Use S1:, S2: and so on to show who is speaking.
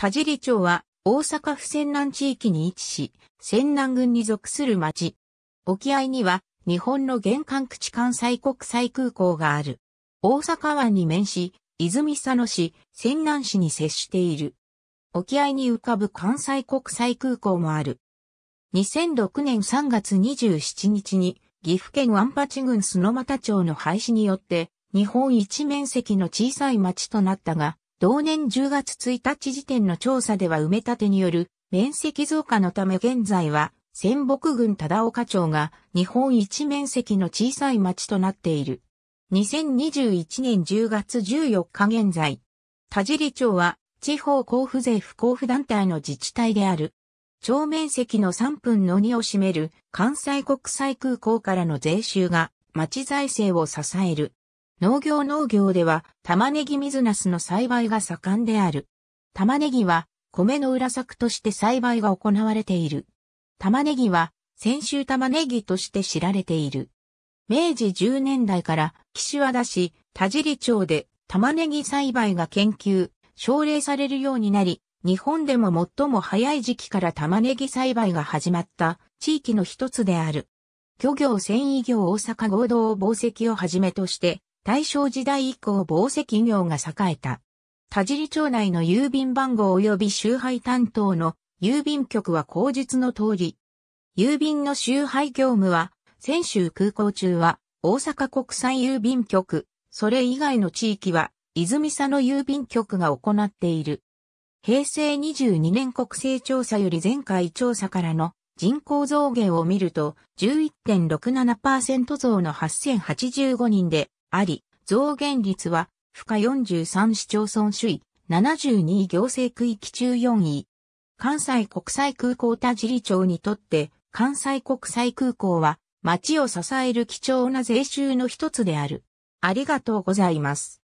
S1: 田尻町は大阪府泉南地域に位置し、泉南郡に属する町。沖合には日本の玄関口関西国際空港がある。大阪湾に面し、泉佐野市、泉南市に接している。沖合に浮かぶ関西国際空港もある。2006年3月27日に岐阜県ワンパチ郡スノマタ町の廃止によって日本一面積の小さい町となったが、同年10月1日時点の調査では埋め立てによる面積増加のため現在は仙北郡忠岡町が日本一面積の小さい町となっている。2021年10月14日現在、田尻町は地方交付税不交付団体の自治体である。町面積の3分の2を占める関西国際空港からの税収が町財政を支える。農業農業では玉ねぎ水ナスの栽培が盛んである。玉ねぎは米の裏作として栽培が行われている。玉ねぎは先週玉ねぎとして知られている。明治10年代から岸和田市田尻町で玉ねぎ栽培が研究、奨励されるようになり、日本でも最も早い時期から玉ねぎ栽培が始まった地域の一つである。漁業繊維業大阪合同防石をはじめとして、大正時代以降防石業が栄えた。田尻町内の郵便番号及び集配担当の郵便局は口述の通り。郵便の集配業務は、泉州空港中は大阪国際郵便局、それ以外の地域は泉佐野郵便局が行っている。平成22年国勢調査より前回調査からの人口増減を見ると11.67%増の8085人であり、増減率は、負荷43市町村首位、72行政区域中4位。関西国際空港田尻町にとって、関西国際空港は、町を支える貴重な税収の一つである。ありがとうございます。